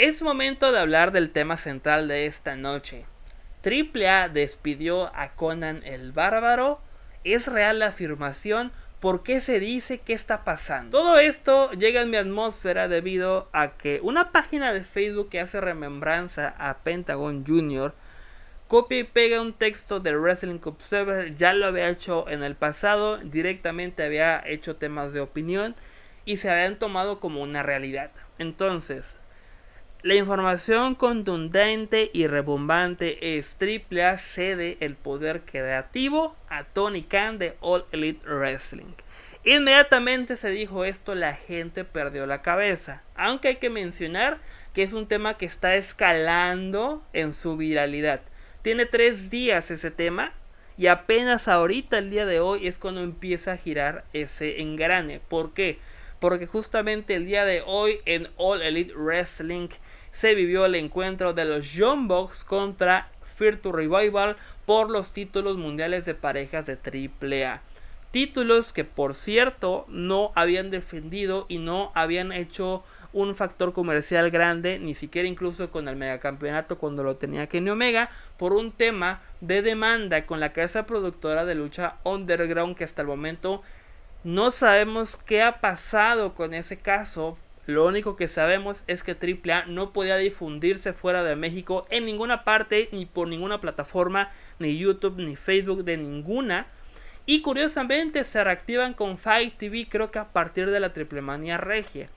Es momento de hablar del tema central de esta noche. A despidió a Conan el Bárbaro. ¿Es real la afirmación? ¿Por qué se dice qué está pasando? Todo esto llega en mi atmósfera debido a que una página de Facebook que hace remembranza a Pentagon Jr. copia y pega un texto de Wrestling Observer, ya lo había hecho en el pasado, directamente había hecho temas de opinión y se habían tomado como una realidad. Entonces, la información contundente y rebombante es AAA cede el poder creativo a Tony Khan de All Elite Wrestling. Inmediatamente se dijo esto, la gente perdió la cabeza. Aunque hay que mencionar que es un tema que está escalando en su viralidad. Tiene tres días ese tema y apenas ahorita, el día de hoy, es cuando empieza a girar ese engrane. ¿Por qué? porque justamente el día de hoy en All Elite Wrestling se vivió el encuentro de los Young Bucks contra Fear to Revival por los títulos mundiales de parejas de AAA. Títulos que por cierto no habían defendido y no habían hecho un factor comercial grande, ni siquiera incluso con el megacampeonato cuando lo tenía Kenny Omega, por un tema de demanda con la casa productora de lucha underground que hasta el momento no sabemos qué ha pasado con ese caso. Lo único que sabemos es que AAA no podía difundirse fuera de México en ninguna parte, ni por ninguna plataforma, ni YouTube, ni Facebook, de ninguna. Y curiosamente se reactivan con Fight TV, creo que a partir de la Triple Manía Regia.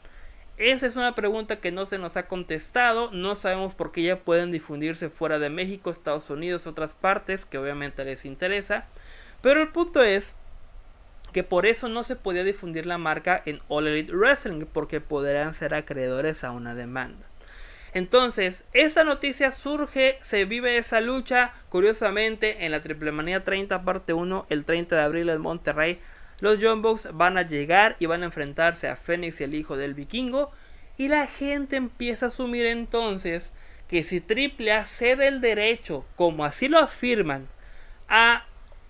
Esa es una pregunta que no se nos ha contestado. No sabemos por qué ya pueden difundirse fuera de México, Estados Unidos, otras partes que obviamente les interesa. Pero el punto es que por eso no se podía difundir la marca en All Elite Wrestling, porque podrían ser acreedores a una demanda. Entonces, esta noticia surge, se vive esa lucha, curiosamente, en la Triple Manía 30 parte 1, el 30 de abril en Monterrey, los John van a llegar y van a enfrentarse a Fénix y el hijo del vikingo, y la gente empieza a asumir entonces que si Triple A cede el derecho, como así lo afirman, a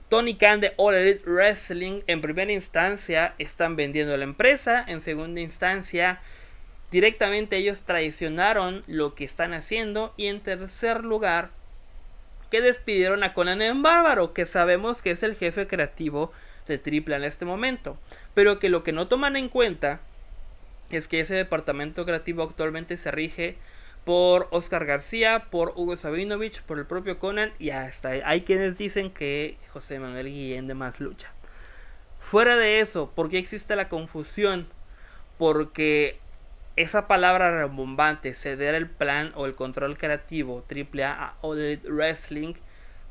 Tony Khan de All Elite Wrestling en primera instancia están vendiendo la empresa, en segunda instancia directamente ellos traicionaron lo que están haciendo y en tercer lugar que despidieron a Conan en Bárbaro, que sabemos que es el jefe creativo de Triple en este momento, pero que lo que no toman en cuenta es que ese departamento creativo actualmente se rige por Oscar García, por Hugo Sabinovich, por el propio Conan y hasta hay quienes dicen que José Manuel Guillén de Más Lucha. Fuera de eso, ¿por qué existe la confusión? Porque esa palabra rebombante, ceder el plan o el control creativo AAA a All Elite Wrestling,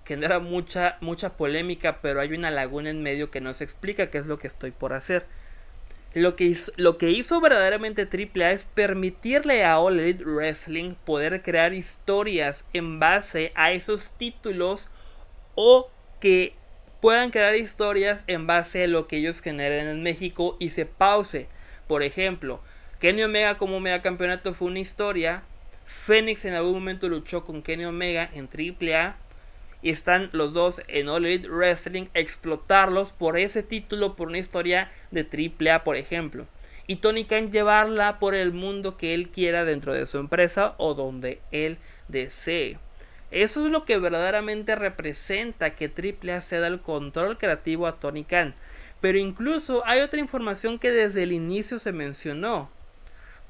genera mucha, mucha polémica, pero hay una laguna en medio que no se explica qué es lo que estoy por hacer. Lo que, hizo, lo que hizo verdaderamente AAA es permitirle a All Elite Wrestling poder crear historias en base a esos títulos o que puedan crear historias en base a lo que ellos generen en México y se pause. Por ejemplo, Kenny Omega como mega campeonato fue una historia. Fénix en algún momento luchó con Kenny Omega en AAA y están los dos en All Elite Wrestling, explotarlos por ese título, por una historia de AAA, por ejemplo. Y Tony Khan llevarla por el mundo que él quiera dentro de su empresa o donde él desee. Eso es lo que verdaderamente representa que AAA ceda el control creativo a Tony Khan. Pero incluso hay otra información que desde el inicio se mencionó.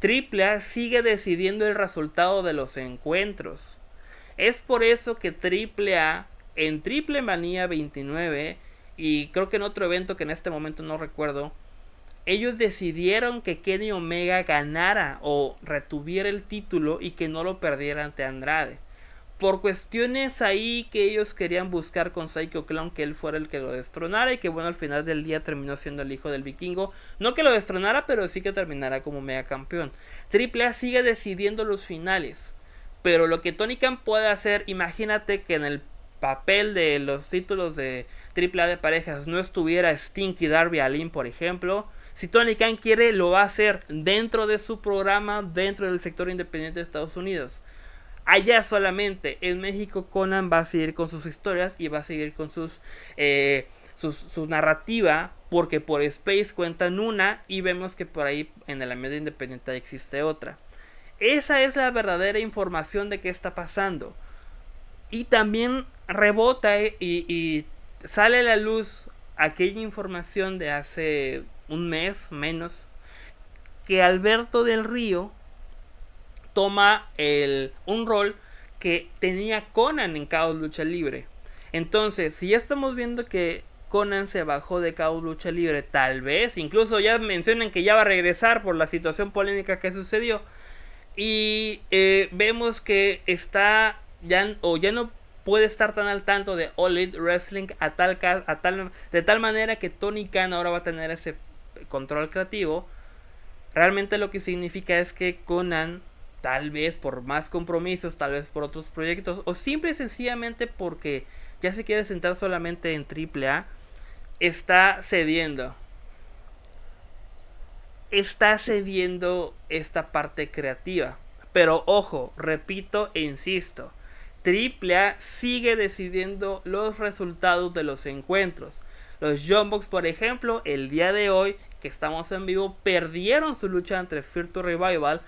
AAA sigue decidiendo el resultado de los encuentros. Es por eso que Triple A en Triple Manía 29 y creo que en otro evento que en este momento no recuerdo, ellos decidieron que Kenny Omega ganara o retuviera el título y que no lo perdiera ante Andrade. Por cuestiones ahí que ellos querían buscar con Psycho Clown que él fuera el que lo destronara y que bueno al final del día terminó siendo el hijo del vikingo. No que lo destronara, pero sí que terminara como mega campeón. Triple A sigue decidiendo los finales. Pero lo que Tony Khan puede hacer, imagínate que en el papel de los títulos de AAA de parejas no estuviera Stinky Darby Allin, por ejemplo. Si Tony Khan quiere, lo va a hacer dentro de su programa, dentro del sector independiente de Estados Unidos. Allá solamente, en México, Conan va a seguir con sus historias y va a seguir con sus eh, su narrativa, porque por Space cuentan una y vemos que por ahí en la media independiente existe otra. Esa es la verdadera información de qué está pasando. Y también rebota e, y, sale a la luz aquella información de hace un mes menos que Alberto del Río toma el, un rol que tenía Conan en Caos Lucha Libre. Entonces, si ya estamos viendo que Conan se bajó de Caos Lucha Libre, tal vez, incluso ya mencionan que ya va a regresar por la situación polémica que sucedió, y eh, vemos que está ya, o ya no puede estar tan al tanto de All Wrestling a tal, a tal, de tal manera que Tony Khan ahora va a tener ese control creativo. Realmente lo que significa es que Conan, tal vez por más compromisos, tal vez por otros proyectos, o simple y sencillamente porque ya se quiere sentar solamente en AAA, está cediendo está cediendo esta parte creativa. Pero ojo, repito e insisto, triple a sigue decidiendo los resultados de los encuentros. Los Jumbox, por ejemplo, el día de hoy que estamos en vivo, perdieron su lucha entre to Revival,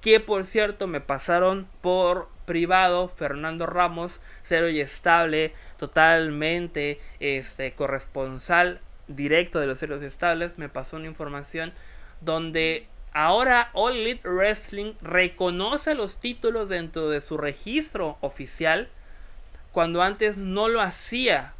que por cierto me pasaron por privado Fernando Ramos, cero y estable, totalmente este corresponsal directo de los ceros estables, me pasó una información donde ahora All Elite Wrestling reconoce los títulos dentro de su registro oficial cuando antes no lo hacía.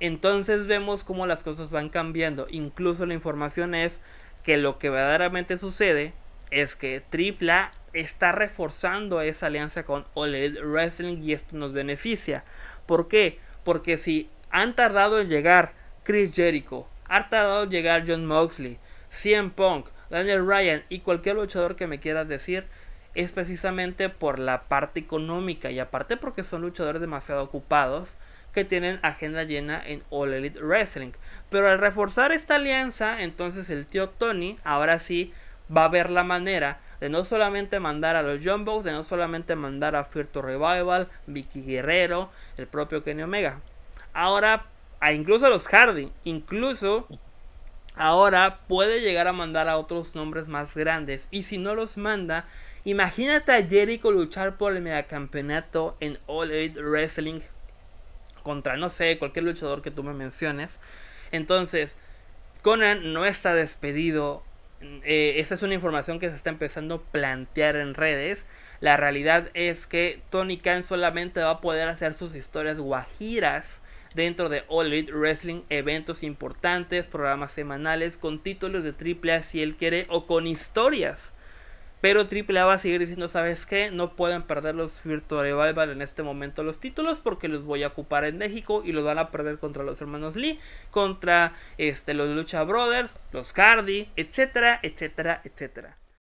Entonces vemos cómo las cosas van cambiando. Incluso la información es que lo que verdaderamente sucede es que AAA está reforzando esa alianza con All Elite Wrestling y esto nos beneficia. ¿Por qué? Porque si han tardado en llegar Chris Jericho, Han tardado en llegar John Moxley, CM Punk, Daniel Ryan y cualquier luchador que me quieras decir, es precisamente por la parte económica y aparte porque son luchadores demasiado ocupados que tienen agenda llena en All Elite Wrestling. Pero al reforzar esta alianza, entonces el tío Tony ahora sí va a ver la manera de no solamente mandar a los Jumbos, de no solamente mandar a Firto Revival, Vicky Guerrero, el propio Kenny Omega. Ahora, a incluso a los Hardy, incluso ahora puede llegar a mandar a otros nombres más grandes. Y si no los manda, imagínate a Jericho luchar por el megacampeonato en All Elite Wrestling contra, no sé, cualquier luchador que tú me menciones. Entonces, Conan no está despedido. Eh, esa es una información que se está empezando a plantear en redes. La realidad es que Tony Khan solamente va a poder hacer sus historias guajiras dentro de All Elite Wrestling eventos importantes, programas semanales con títulos de AAA si él quiere o con historias. Pero AAA va a seguir diciendo, ¿sabes qué? No pueden perder los Virtual Revival en este momento los títulos porque los voy a ocupar en México y los van a perder contra los hermanos Lee, contra este, los Lucha Brothers, los Hardy etcétera, etcétera, etcétera.